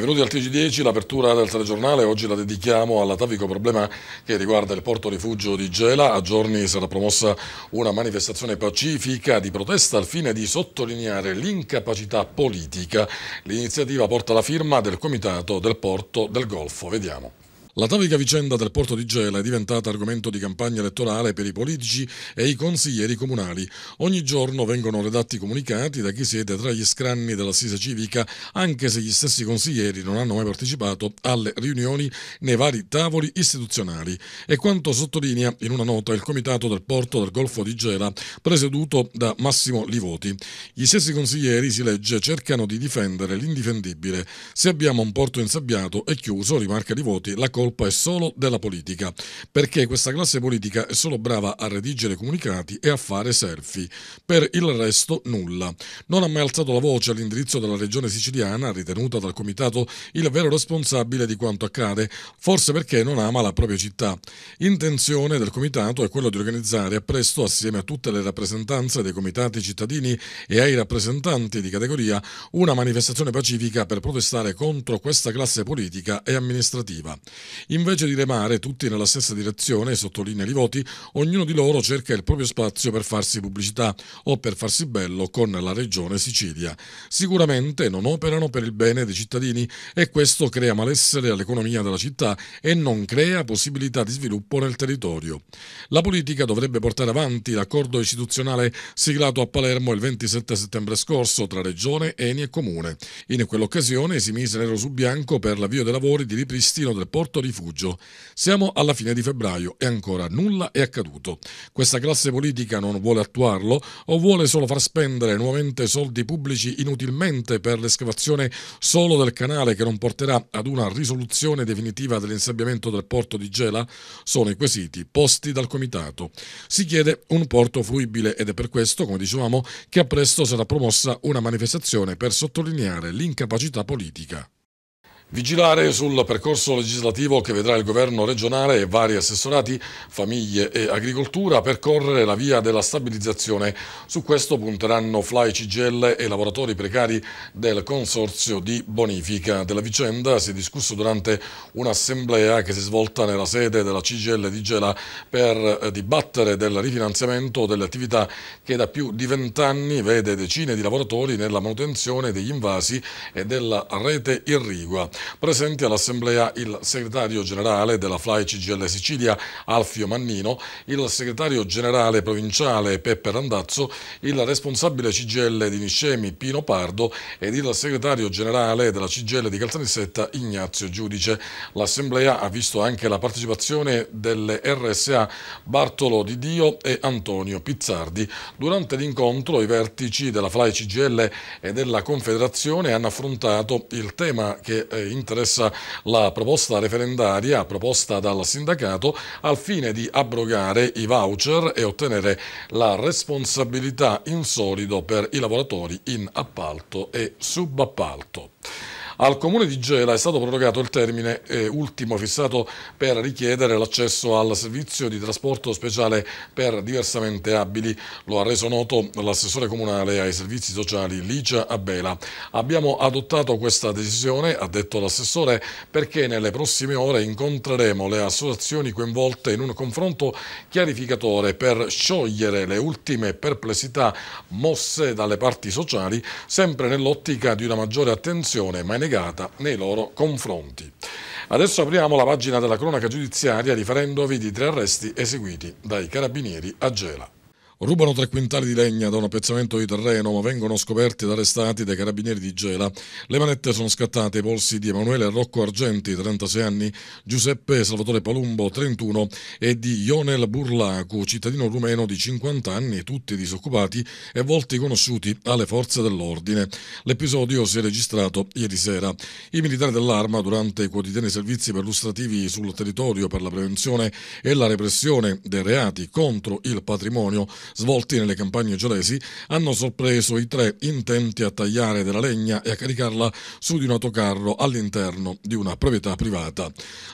Benvenuti al TG10, l'apertura del telegiornale, oggi la dedichiamo all'atavico problema che riguarda il porto rifugio di Gela. A giorni sarà promossa una manifestazione pacifica di protesta al fine di sottolineare l'incapacità politica. L'iniziativa porta la firma del Comitato del Porto del Golfo. Vediamo. La tragica vicenda del porto di Gela è diventata argomento di campagna elettorale per i politici e i consiglieri comunali. Ogni giorno vengono redatti comunicati da chi siede tra gli scranni dell'assise civica, anche se gli stessi consiglieri non hanno mai partecipato alle riunioni nei vari tavoli istituzionali. E quanto sottolinea in una nota il comitato del porto del Golfo di Gela, presieduto da Massimo Livoti. Gli stessi consiglieri, si legge, cercano di difendere l'indifendibile. Se abbiamo un porto insabbiato e chiuso, rimarca Livoti, la colpa colpa è solo della politica, perché questa classe politica è solo brava a redigere comunicati e a fare selfie. Per il resto nulla. Non ha mai alzato la voce all'indirizzo della regione siciliana, ritenuta dal comitato il vero responsabile di quanto accade, forse perché non ama la propria città. Intenzione del comitato è quello di organizzare presto, assieme a tutte le rappresentanze dei comitati cittadini e ai rappresentanti di categoria, una manifestazione pacifica per protestare contro questa classe politica e amministrativa. Invece di remare tutti nella stessa direzione, sottolinea i voti, ognuno di loro cerca il proprio spazio per farsi pubblicità o per farsi bello con la regione Sicilia. Sicuramente non operano per il bene dei cittadini e questo crea malessere all'economia della città e non crea possibilità di sviluppo nel territorio. La politica dovrebbe portare avanti l'accordo istituzionale siglato a Palermo il 27 settembre scorso tra Regione, Eni e Comune. In quell'occasione si mise nero su bianco per l'avvio dei lavori di ripristino del porto certo rifugio. Siamo alla fine di febbraio e ancora nulla è accaduto. Questa classe politica non vuole attuarlo o vuole solo far spendere nuovamente soldi pubblici inutilmente per l'escavazione solo del canale che non porterà ad una risoluzione definitiva dell'insabbiamento del porto di Gela? Sono i quesiti posti dal Comitato. Si chiede un porto fruibile ed è per questo, come dicevamo, che a presto sarà promossa una manifestazione per sottolineare l'incapacità politica. Vigilare sul percorso legislativo che vedrà il governo regionale e vari assessorati, famiglie e agricoltura percorrere la via della stabilizzazione. Su questo punteranno Fly Cigelle e lavoratori precari del Consorzio di Bonifica. Della vicenda si è discusso durante un'assemblea che si è svolta nella sede della Cigelle di Gela per dibattere del rifinanziamento delle attività che da più di vent'anni vede decine di lavoratori nella manutenzione degli invasi e della rete irrigua. Presenti all'Assemblea il segretario generale della FLAI CGL Sicilia Alfio Mannino, il segretario generale provinciale Peppe Randazzo, il responsabile CGL di Niscemi Pino Pardo ed il segretario generale della CGL di Calzanissetta, Ignazio Giudice. L'Assemblea ha visto anche la partecipazione delle RSA Bartolo Di Dio e Antonio Pizzardi. Durante l'incontro i vertici della FLAI CGL e della Confederazione hanno affrontato il tema che eh, Interess la proposta referendaria proposta dal sindacato al fine di abrogare i voucher e ottenere la responsabilità in solido per i lavoratori in appalto e subappalto. Al Comune di Gela è stato prorogato il termine eh, ultimo fissato per richiedere l'accesso al servizio di trasporto speciale per diversamente abili. Lo ha reso noto l'assessore comunale ai servizi sociali Licia Abela. Abbiamo adottato questa decisione, ha detto l'assessore, perché nelle prossime ore incontreremo le associazioni coinvolte in un confronto chiarificatore per sciogliere le ultime perplessità mosse dalle parti sociali, sempre nell'ottica di una maggiore attenzione ma in legata nei loro confronti. Adesso apriamo la pagina della cronaca giudiziaria riferendovi di tre arresti eseguiti dai carabinieri a Gela. Rubano tre quintali di legna da un appezzamento di terreno, ma vengono scoperti ed arrestati dai carabinieri di Gela. Le manette sono scattate ai polsi di Emanuele Rocco Argenti, 36 anni, Giuseppe Salvatore Palumbo, 31, e di Ionel Burlacu, cittadino rumeno di 50 anni, tutti disoccupati e volti conosciuti alle forze dell'ordine. L'episodio si è registrato ieri sera. I militari dell'arma, durante i quotidiani servizi perlustrativi sul territorio per la prevenzione e la repressione dei reati contro il patrimonio, svolti nelle campagne gelesi hanno sorpreso i tre intenti a tagliare della legna e a caricarla su di un autocarro all'interno di una proprietà privata.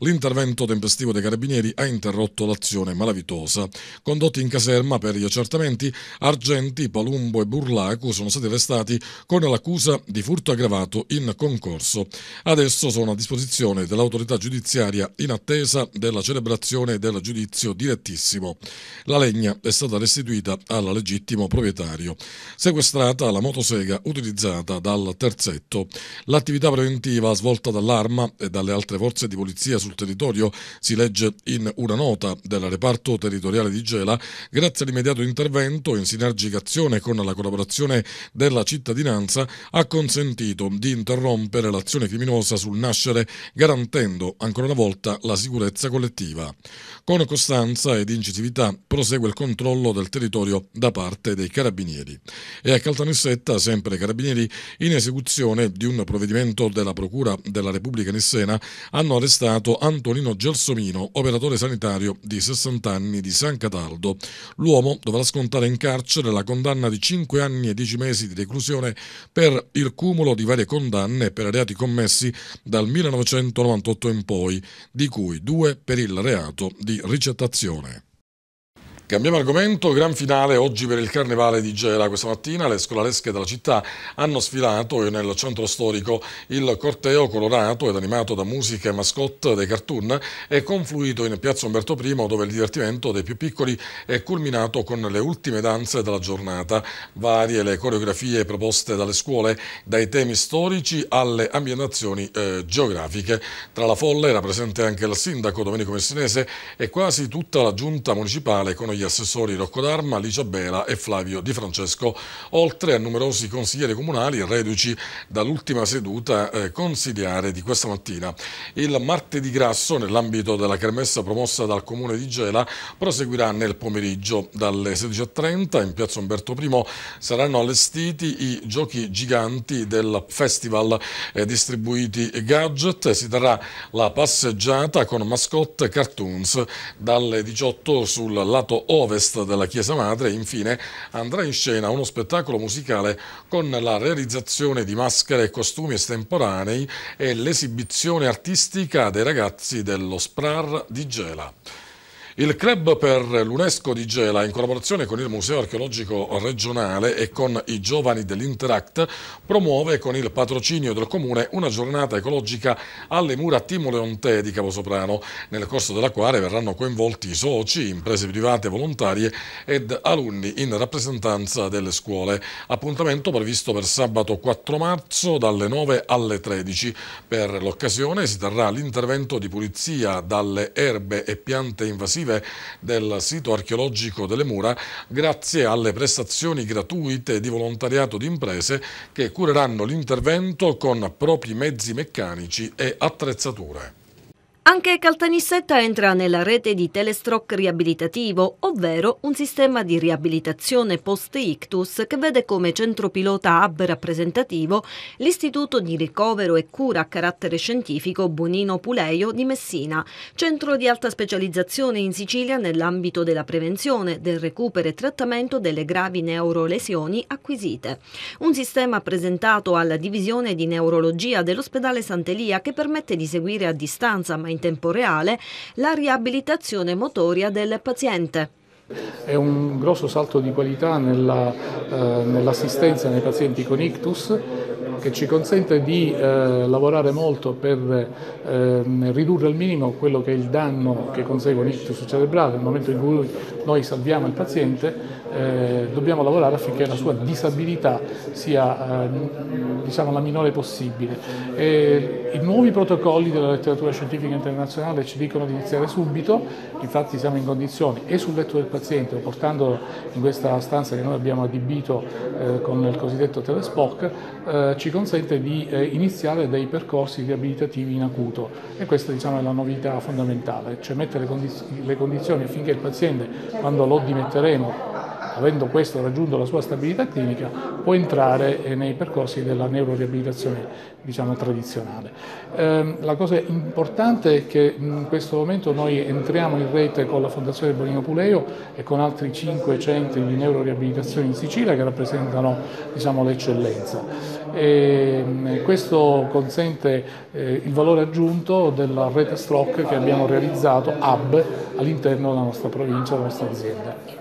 L'intervento tempestivo dei carabinieri ha interrotto l'azione malavitosa. Condotti in caserma per gli accertamenti, Argenti, Palumbo e Burlacu sono stati arrestati con l'accusa di furto aggravato in concorso. Adesso sono a disposizione dell'autorità giudiziaria in attesa della celebrazione del giudizio direttissimo. La legna è stata restituita restituita al legittimo proprietario. Sequestrata la motosega utilizzata dal terzetto. L'attività preventiva svolta dall'Arma e dalle altre forze di polizia sul territorio si legge in una nota del reparto territoriale di Gela, grazie all'immediato intervento in sinergica azione con la collaborazione della cittadinanza, ha consentito di interrompere l'azione criminosa sul nascere, garantendo ancora una volta la sicurezza collettiva. Con costanza ed incisività prosegue il controllo del territorio territorio da parte dei carabinieri. E a Caltanissetta, sempre i carabinieri, in esecuzione di un provvedimento della Procura della Repubblica Nissena, hanno arrestato Antonino Gelsomino, operatore sanitario di 60 anni di San Cataldo. L'uomo dovrà scontare in carcere la condanna di 5 anni e 10 mesi di reclusione per il cumulo di varie condanne per reati commessi dal 1998 in poi, di cui due per il reato di ricettazione. Cambiamo argomento, gran finale oggi per il carnevale di Gela. Questa mattina le scolaresche della città hanno sfilato nel centro storico il corteo colorato ed animato da musica e mascotte dei cartoon è confluito in piazza Umberto I dove il divertimento dei più piccoli è culminato con le ultime danze della giornata. Varie le coreografie proposte dalle scuole, dai temi storici alle ambientazioni eh, geografiche. Tra la folla era presente anche il sindaco Domenico Messinese e quasi tutta la giunta municipale con gli gli assessori Rocco D'Arma, Licia Bela e Flavio Di Francesco, oltre a numerosi consiglieri comunali reduci dall'ultima seduta eh, consigliare di questa mattina. Il martedì grasso, nell'ambito della cremessa promossa dal comune di Gela, proseguirà nel pomeriggio. Dalle 16.30 in piazza Umberto I saranno allestiti i giochi giganti del festival eh, distribuiti gadget. Si darà la passeggiata con mascotte cartoons dalle 18 sul lato ovest della Chiesa Madre, infine andrà in scena uno spettacolo musicale con la realizzazione di maschere e costumi estemporanei e l'esibizione artistica dei ragazzi dello Sprar di Gela. Il club per l'UNESCO di Gela, in collaborazione con il Museo Archeologico Regionale e con i giovani dell'Interact, promuove con il patrocinio del Comune una giornata ecologica alle mura Timoleontè di Caposoprano, nel corso della quale verranno coinvolti soci, imprese private volontarie ed alunni in rappresentanza delle scuole. Appuntamento previsto per sabato 4 marzo dalle 9 alle 13. Per l'occasione si terrà l'intervento di pulizia dalle erbe e piante invasive esclusive del sito archeologico delle mura grazie alle prestazioni gratuite di volontariato di imprese che cureranno l'intervento con propri mezzi meccanici e attrezzature. Anche Caltanissetta entra nella rete di Telestroc riabilitativo, ovvero un sistema di riabilitazione post-ictus che vede come centro pilota hub rappresentativo l'Istituto di ricovero e cura a carattere scientifico Bonino Puleio di Messina, centro di alta specializzazione in Sicilia nell'ambito della prevenzione, del recupero e trattamento delle gravi neurolesioni acquisite. Un sistema presentato alla divisione di neurologia dell'ospedale Sant'Elia che permette di seguire a distanza ma in tempo reale la riabilitazione motoria del paziente. È un grosso salto di qualità eh, nell'assistenza eh, nell nei pazienti con ictus che ci consente di eh, lavorare molto per eh, ridurre al minimo quello che è il danno che consegue un ictus cerebrale nel momento in cui noi salviamo il paziente eh, dobbiamo lavorare affinché la sua disabilità sia eh, diciamo, la minore possibile. E I nuovi protocolli della letteratura scientifica internazionale ci dicono di iniziare subito, infatti siamo in condizioni e sul letto del paziente, o portando in questa stanza che noi abbiamo adibito eh, con il cosiddetto telespoc, eh, ci consente di eh, iniziare dei percorsi riabilitativi in acuto e questa diciamo, è la novità fondamentale, cioè mettere le, condiz le condizioni affinché il paziente, quando lo dimetteremo avendo questo raggiunto la sua stabilità clinica, può entrare eh, nei percorsi della neuroriabilitazione diciamo, tradizionale. Eh, la cosa importante è che in questo momento noi entriamo in rete con la Fondazione Bonino Puleo e con altri cinque centri di neuroriabilitazione in Sicilia che rappresentano diciamo, l'eccellenza. E, ehm, questo consente eh, il valore aggiunto della rete stroke che abbiamo realizzato, hub, all'interno della nostra provincia, della nostra azienda.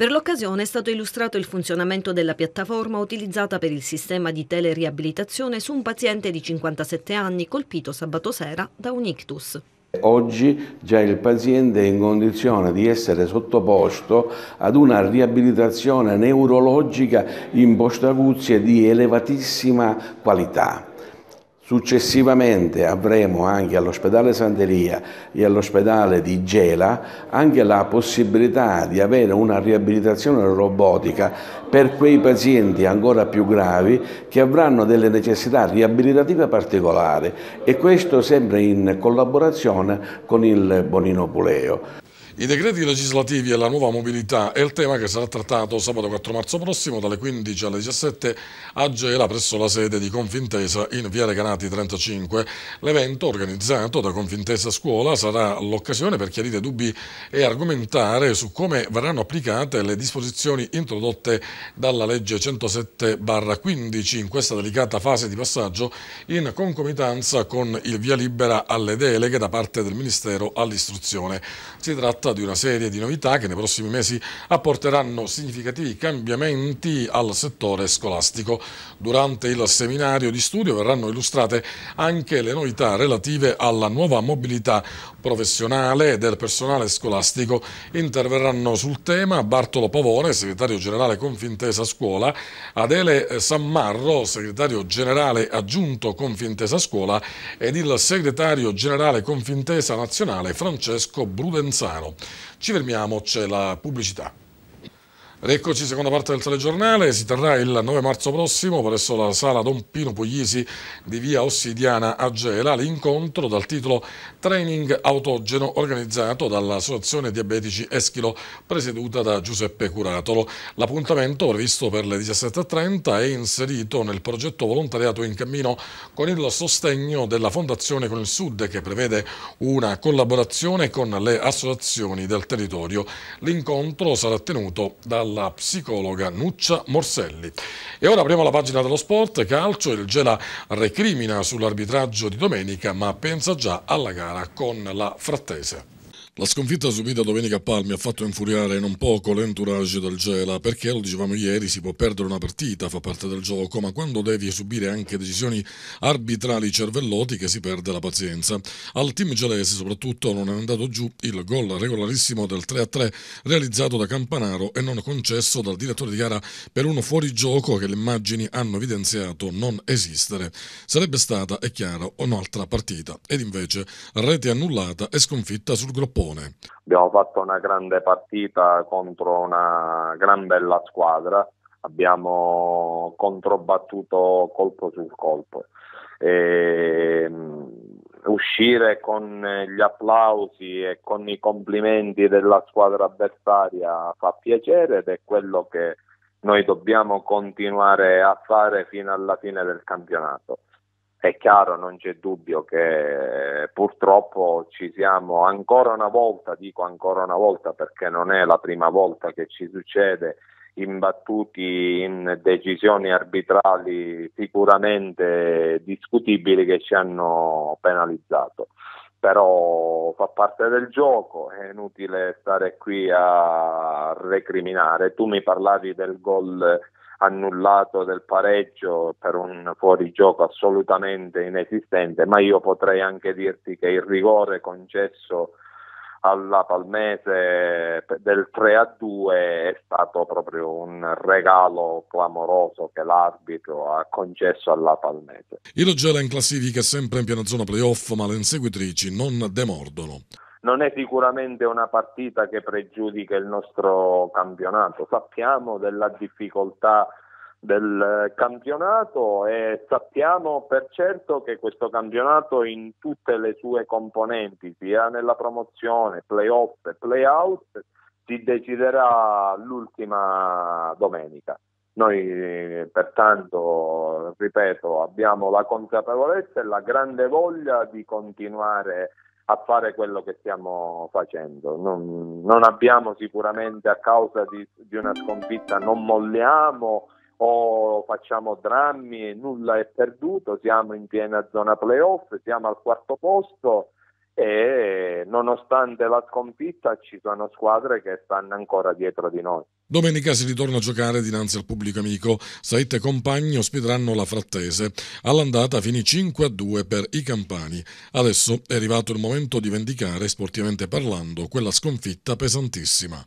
Per l'occasione è stato illustrato il funzionamento della piattaforma utilizzata per il sistema di teleriabilitazione su un paziente di 57 anni colpito sabato sera da un ictus. Oggi già il paziente è in condizione di essere sottoposto ad una riabilitazione neurologica in post postacuzia di elevatissima qualità. Successivamente avremo anche all'ospedale Santeria e all'ospedale di Gela anche la possibilità di avere una riabilitazione robotica per quei pazienti ancora più gravi che avranno delle necessità riabilitative particolari e questo sempre in collaborazione con il Bonino Puleo. I decreti legislativi e la nuova mobilità è il tema che sarà trattato sabato 4 marzo prossimo dalle 15 alle 17 a Gela presso la sede di Confintesa in Via Reganati 35. L'evento organizzato da Confintesa Scuola sarà l'occasione per chiarire dubbi e argomentare su come verranno applicate le disposizioni introdotte dalla legge 107-15 in questa delicata fase di passaggio in concomitanza con il via libera alle deleghe da parte del Ministero all'istruzione. Si tratta proposta di una serie di novità che nei prossimi mesi apporteranno significativi cambiamenti al settore scolastico. Durante il seminario di studio verranno illustrate anche le novità relative alla nuova mobilità professionale e del personale scolastico. Interverranno sul tema Bartolo Pavone, segretario generale Confintesa Scuola, Adele Sammarro, segretario generale aggiunto Confintesa Scuola ed il segretario generale Confintesa Nazionale Francesco Brudenzano. Ci fermiamo, c'è la pubblicità. Eccoci, seconda parte del telegiornale, si terrà il 9 marzo prossimo presso la sala Don Pino Puglisi di via Ossidiana a Gela l'incontro dal titolo Training Autogeno organizzato dall'Associazione Diabetici Eschilo presieduta da Giuseppe Curatolo. L'appuntamento previsto per le 17.30 è inserito nel progetto volontariato in cammino con il sostegno della Fondazione con il Sud che prevede una collaborazione con le associazioni del territorio. L'incontro sarà tenuto dal dalla psicologa Nuccia Morselli. E ora apriamo la pagina dello sport, calcio, il Gela recrimina sull'arbitraggio di domenica ma pensa già alla gara con la Frattese. La sconfitta subita domenica a Palmi ha fatto infuriare non poco l'entourage del Gela, perché lo dicevamo ieri, si può perdere una partita, fa parte del gioco, ma quando devi subire anche decisioni arbitrali cervellotiche si perde la pazienza. Al team gelese soprattutto non è andato giù il gol regolarissimo del 3-3 realizzato da Campanaro e non concesso dal direttore di gara per uno fuorigioco che le immagini hanno evidenziato non esistere. Sarebbe stata, è chiaro, un'altra partita ed invece rete annullata e sconfitta sul groppone Pordenone. Abbiamo fatto una grande partita contro una gran bella squadra, abbiamo controbattuto colpo sul colpo. E mm, uscire con gli applausi e con i complimenti della squadra avversaria fa piacere ed è quello che noi dobbiamo continuare a fare fino alla fine del campionato. È chiaro, non c'è dubbio che purtroppo ci siamo ancora una volta, dico ancora una volta perché non è la prima volta che ci succede, imbattuti in decisioni arbitrali sicuramente discutibili che ci hanno penalizzato. Però fa parte del gioco, è inutile stare qui a recriminare. Tu mi parlavi del gol annullato del pareggio per un fuorigioco assolutamente inesistente, ma io potrei anche dirti che il rigore concesso alla Palmese del 3 a 2 è stato proprio un regalo clamoroso che l'arbitro ha concesso alla Palmese. Il Gela in classifica sempre in piena zona playoff, ma le inseguitrici non demordono non è sicuramente una partita che pregiudica il nostro campionato. Sappiamo della difficoltà del campionato e sappiamo per certo che questo campionato in tutte le sue componenti, sia nella promozione, playoff e playout, si deciderà l'ultima domenica. Noi pertanto, ripeto, abbiamo la consapevolezza e la grande voglia di continuare a fare quello che stiamo facendo. Non, non abbiamo sicuramente a causa di, di, una sconfitta, non molliamo o facciamo drammi e nulla è perduto, siamo in piena zona playoff, siamo al quarto posto e nonostante la sconfitta ci sono squadre che stanno ancora dietro di noi. Domenica si ritorna a giocare dinanzi al pubblico amico. Saette e compagni ospiteranno la Frattese. All'andata finì 5 a 2 per i campani. Adesso è arrivato il momento di vendicare, sportivamente parlando, quella sconfitta pesantissima.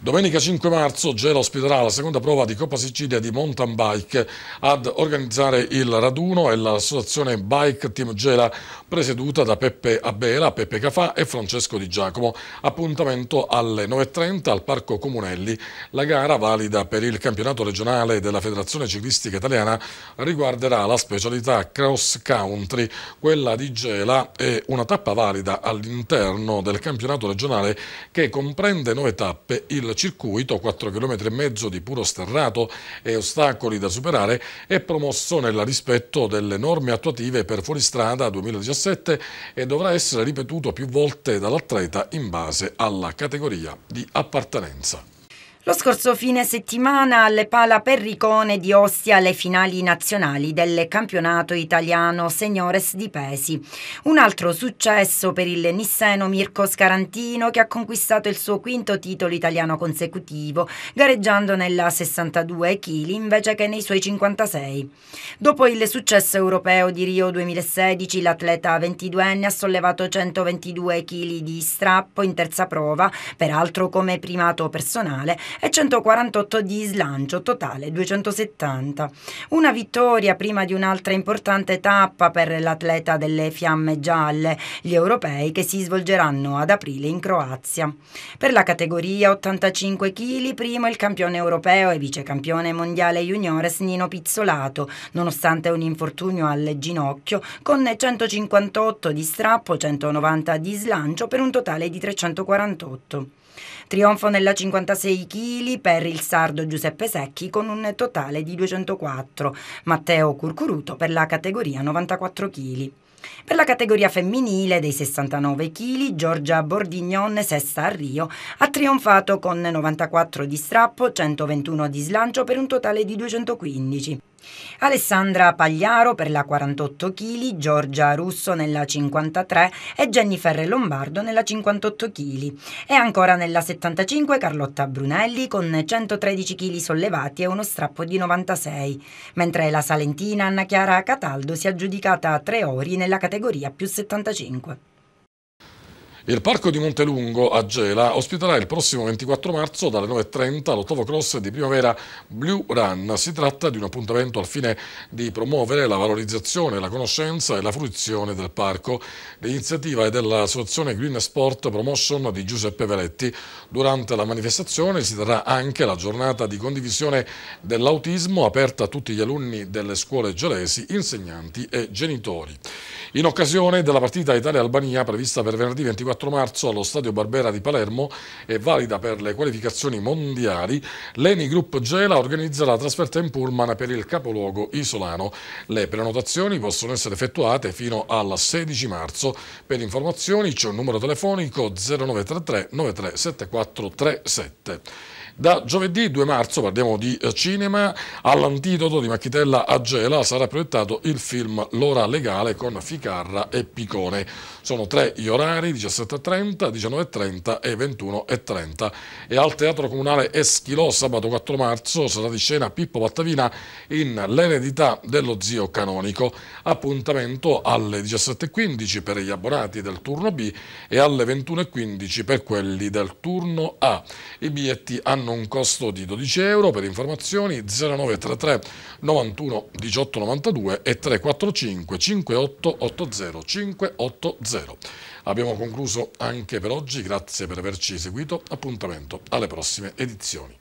Domenica 5 marzo Gela ospiterà la seconda prova di Coppa Sicilia di mountain bike ad organizzare il raduno e l'associazione Bike Team Gela presieduta da Peppe Abela, Peppe Cafà e Francesco Di Giacomo. Appuntamento alle 9.30 al Parco Comunelli. La gara valida per il campionato regionale della Federazione Ciclistica Italiana riguarderà la specialità cross country. Quella di Gela è una tappa valida all'interno del campionato regionale che comprende 9 tappe il circuito, 4,5 km di puro sterrato e ostacoli da superare, è promosso nel rispetto delle norme attuative per fuoristrada 2017 e dovrà essere ripetuto più volte dall'atleta in base alla categoria di appartenenza. Lo scorso fine settimana alle Pala Perricone di Ostia le finali nazionali del campionato italiano Seniores di Pesi. Un altro successo per il nisseno Mirko Scarantino che ha conquistato il suo quinto titolo italiano consecutivo, gareggiando nella 62 kg invece che nei suoi 56. Dopo il successo europeo di Rio 2016, l'atleta 22enne ha sollevato 122 kg di strappo in terza prova, peraltro come primato personale, e 148 di slancio, totale 270. Una vittoria prima di un'altra importante tappa per l'atleta delle fiamme gialle, gli europei che si svolgeranno ad aprile in Croazia. Per la categoria 85 kg, primo il campione europeo e vicecampione mondiale juniores Nino Pizzolato, nonostante un infortunio al ginocchio, con 158 di strappo, 190 di slancio per un totale di 348. Trionfo nella 56 kg per il sardo Giuseppe Secchi con un totale di 204, Matteo Curcuruto per la categoria 94 kg. Per la categoria femminile dei 69 kg, Giorgia Bordignon, sesta a Rio, ha trionfato con 94 di strappo, 121 di slancio per un totale di 215. Alessandra Pagliaro per la 48 kg, Giorgia Russo nella 53 e Jennifer Lombardo nella 58 kg. E ancora nella 75 Carlotta Brunelli con 113 kg sollevati e uno strappo di 96, mentre la salentina Anna Chiara Cataldo si è aggiudicata tre ori nella categoria più 75. Il parco di Montelungo a Gela ospiterà il prossimo 24 marzo dalle 9.30 l'ottavo cross di primavera Blue Run. Si tratta di un appuntamento al fine di promuovere la valorizzazione, la conoscenza e la fruizione del parco. L'iniziativa è dell'associazione Green Sport Promotion di Giuseppe Veletti. Durante la manifestazione si terrà anche la giornata di condivisione dell'autismo aperta a tutti gli alunni delle scuole gelesi, insegnanti e genitori. In occasione della partita Italia-Albania prevista per venerdì 24 24 marzo allo Stadio Barbera di Palermo e valida per le qualificazioni mondiali, l'Eni Group Gela organizzerà trasferta in pullman per il capoluogo isolano. Le prenotazioni possono essere effettuate fino al 16 marzo. Per informazioni c'è un numero telefonico 0933 937437. Da giovedì 2 marzo parliamo di eh, cinema, all'antidoto di Macchitella a Gela sarà proiettato il film L'ora legale con Ficarra e Picone. Sono tre gli orari, 17 17.30, 19.30 e 21.30. E al Teatro Comunale Eschilò, sabato 4 marzo, sarà di scena Pippo Battavina in L'eredità dello zio canonico. Appuntamento alle 17.15 per gli abbonati del turno B e alle 21.15 per quelli del turno A. I biglietti hanno un costo di 12 euro. Per informazioni 0933 91 18 92 e 345 58 80 580. Abbiamo concluso anche per oggi, grazie per averci seguito, appuntamento alle prossime edizioni.